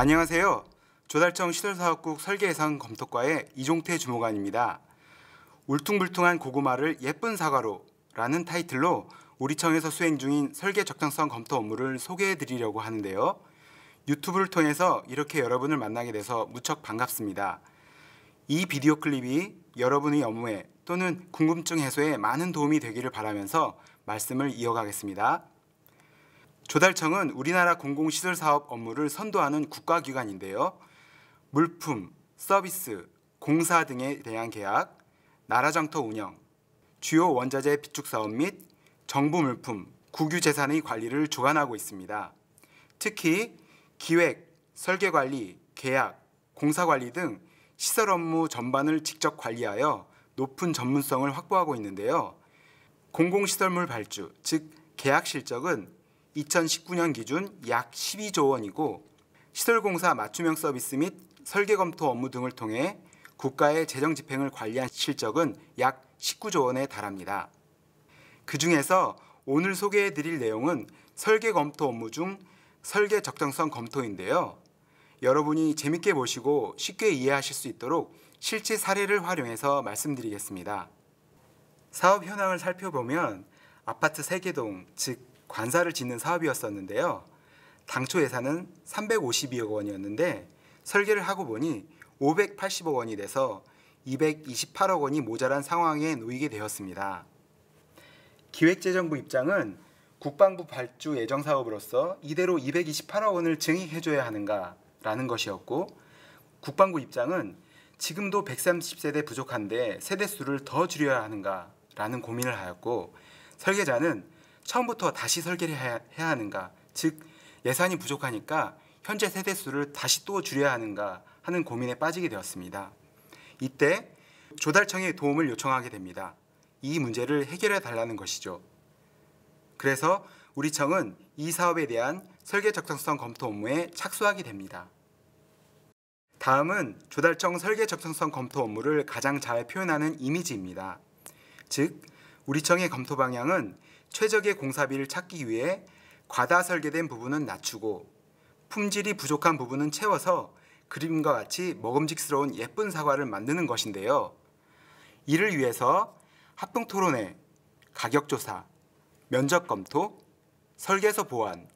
안녕하세요. 조달청 시설사업국 설계예산검토과의 이종태 주무관입니다. 울퉁불퉁한 고구마를 예쁜 사과로 라는 타이틀로 우리 청에서 수행 중인 설계 적당성 검토 업무를 소개해 드리려고 하는데요. 유튜브를 통해서 이렇게 여러분을 만나게 돼서 무척 반갑습니다. 이 비디오 클립이 여러분의 업무에 또는 궁금증 해소에 많은 도움이 되기를 바라면서 말씀을 이어가겠습니다. 조달청은 우리나라 공공시설 사업 업무를 선도하는 국가기관인데요. 물품, 서비스, 공사 등에 대한 계약, 나라장터 운영, 주요 원자재 비축 사업 및 정부 물품, 국유 재산의 관리를 주관하고 있습니다. 특히 기획, 설계 관리, 계약, 공사 관리 등 시설 업무 전반을 직접 관리하여 높은 전문성을 확보하고 있는데요. 공공시설물 발주, 즉 계약 실적은 2019년 기준 약 12조 원이고 시설공사 맞춤형 서비스 및 설계 검토 업무 등을 통해 국가의 재정 집행을 관리한 실적은 약 19조 원에 달합니다. 그 중에서 오늘 소개해 드릴 내용은 설계 검토 업무 중 설계 적정성 검토인데요. 여러분이 재밌게 보시고 쉽게 이해하실 수 있도록 실제 사례를 활용해서 말씀드리겠습니다. 사업 현황을 살펴보면 아파트 3개동, 즉 관사를 짓는 사업이었었는데요. 당초 예산은 352억 원이었는데 설계를 하고 보니 580억 원이 돼서 228억 원이 모자란 상황에 놓이게 되었습니다. 기획재정부 입장은 국방부 발주 예정 사업으로서 이대로 228억 원을 증액해줘야 하는가라는 것이었고 국방부 입장은 지금도 130세대 부족한데 세대 수를 더 줄여야 하는가라는 고민을 하였고 설계자는 처음부터 다시 설계를 해야, 하는가, 즉 예산이 부족하니까 현재 세대 수를 다시 또 줄여야 하는가 하는 고민에 빠지게 되었습니다. 이때 조달청의 도움을 요청하게 됩니다. 이 문제를 해결해 달라는 것이죠. 그래서 우리 청은 이 사업에 대한 설계 적성성 검토 업무에 착수하게 됩니다. 다음은 조달청 설계 적성성 검토 업무를 가장 잘 표현하는 이미지입니다. 즉, 우리 청의 검토 방향은 최적의 공사비를 찾기 위해 과다 설계된 부분은 낮추고 품질이 부족한 부분은 채워서 그림과 같이 먹음직스러운 예쁜 사과를 만드는 것인데요. 이를 위해서 합동 토론회, 가격 조사, 면접 검토, 설계서 보완,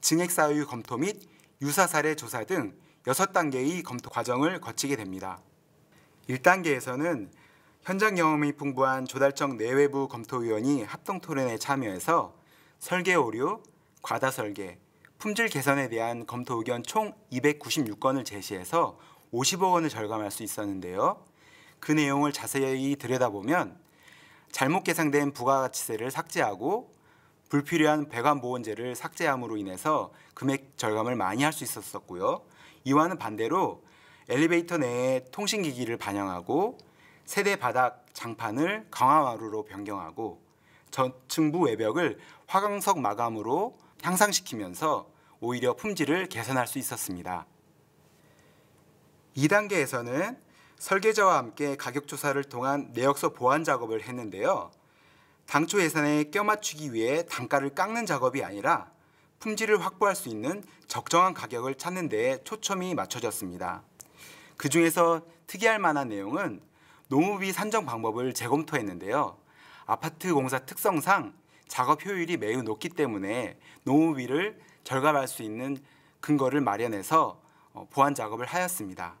증액 사유 검토 및 유사 사례 조사 등 6단계의 검토 과정을 거치게 됩니다. 1단계에서는 현장 경험이 풍부한 조달청 내외부 검토위원이 합동 토론에 참여해서 설계 오류, 과다 설계, 품질 개선에 대한 검토 의견 총 296건을 제시해서 50억 원을 절감할 수 있었는데요. 그 내용을 자세히 들여다보면 잘못 계산된 부가가치세를 삭제하고 불필요한 배관보온제를 삭제함으로 인해서 금액 절감을 많이 할 수 있었었고요. 이와는 반대로 엘리베이터 내에 통신기기를 반영하고 세대 바닥 장판을 강화마루로 변경하고 전층부 외벽을 화강석 마감으로 향상시키면서 오히려 품질을 개선할 수 있었습니다. 2단계에서는 설계자와 함께 가격 조사를 통한 내역서 보완 작업을 했는데요. 당초 예산에 껴맞추기 위해 단가를 깎는 작업이 아니라 품질을 확보할 수 있는 적정한 가격을 찾는 데에 초점이 맞춰졌습니다. 그 중에서 특이할 만한 내용은 노무비 산정 방법을 재검토했는데요. 아파트 공사 특성상 작업 효율이 매우 높기 때문에 노무비를 절감할 수 있는 근거를 마련해서 어, 보완 작업을 하였습니다.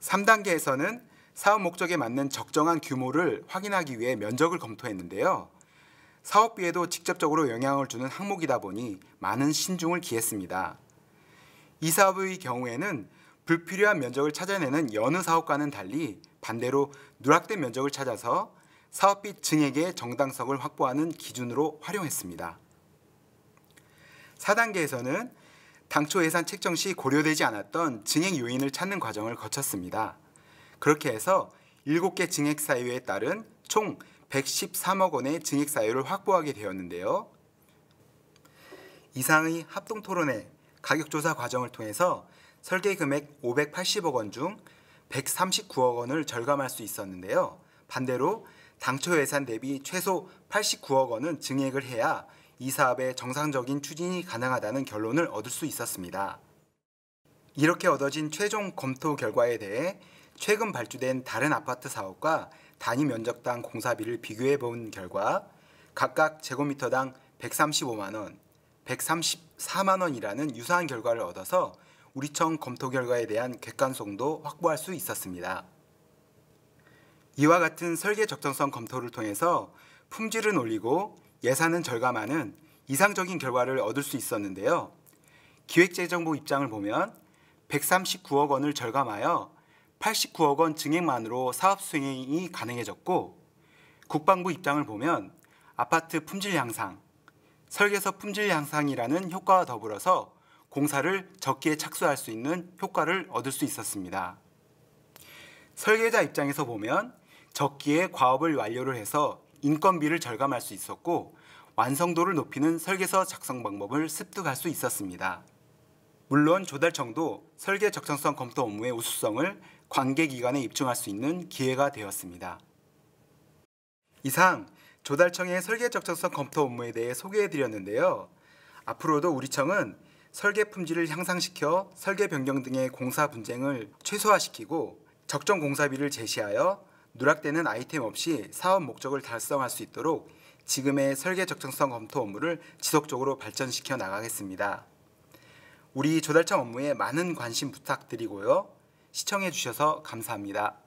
3단계에서는 사업 목적에 맞는 적정한 규모를 확인하기 위해 면적을 검토했는데요. 사업비에도 직접적으로 영향을 주는 항목이다 보니 많은 신중을 기했습니다. 이 사업의 경우에는 불필요한 면적을 찾아내는 여느 사업과는 달리 반대로 누락된 면적을 찾아서 사업비 증액의 정당성을 확보하는 기준으로 활용했습니다. 4단계에서는 당초 예산 책정 시 고려되지 않았던 증액 요인을 찾는 과정을 거쳤습니다. 그렇게 해서 7개 증액 사유에 따른 총 113억 원의 증액 사유를 확보하게 되었는데요. 이상의 합동 토론회 가격 조사 과정을 통해서 설계 금액 580억 원중 139억 원을 절감할 수 있었는데요. 반대로 당초 예산 대비 최소 89억 원은 증액을 해야 이 사업의 정상적인 추진이 가능하다는 결론을 얻을 수 있었습니다. 이렇게 얻어진 최종 검토 결과에 대해 최근 발주된 다른 아파트 사업과 단위 면적당 공사비를 비교해 본 결과 각각 제곱미터당 135만 원, 134만 원이라는 유사한 결과를 얻어서 우리청 검토 결과에 대한 객관성도 확보할 수 있었습니다. 이와 같은 설계 적정성 검토를 통해서 품질은 올리고 예산은 절감하는 이상적인 결과를 얻을 수 있었는데요. 기획재정부 입장을 보면 139억 원을 절감하여 89억 원 증액만으로 사업 수행이 가능해졌고 국방부 입장을 보면 아파트 품질 향상, 설계서 품질 향상이라는 효과와 더불어서 공사를 적기에 착수할 수 있는 효과를 얻을 수 있었습니다. 설계자 입장에서 보면 적기에 과업을 완료를 해서 인건비를 절감할 수 있었고 완성도를 높이는 설계서 작성 방법을 습득할 수 있었습니다. 물론 조달청도 설계 적정성 검토 업무의 우수성을 관계기관에 입증할 수 있는 기회가 되었습니다. 이상 조달청의 설계 적정성 검토 업무에 대해 소개해드렸는데요. 앞으로도 우리 청은 설계 품질을 향상시켜 설계 변경 등의 공사 분쟁을 최소화시키고 적정 공사비를 제시하여 누락되는 아이템 없이 사업 목적을 달성할 수 있도록 지금의 설계 적정성 검토 업무를 지속적으로 발전시켜 나가겠습니다. 우리 조달청 업무에 많은 관심 부탁드리고요. 시청해 주셔서 감사합니다.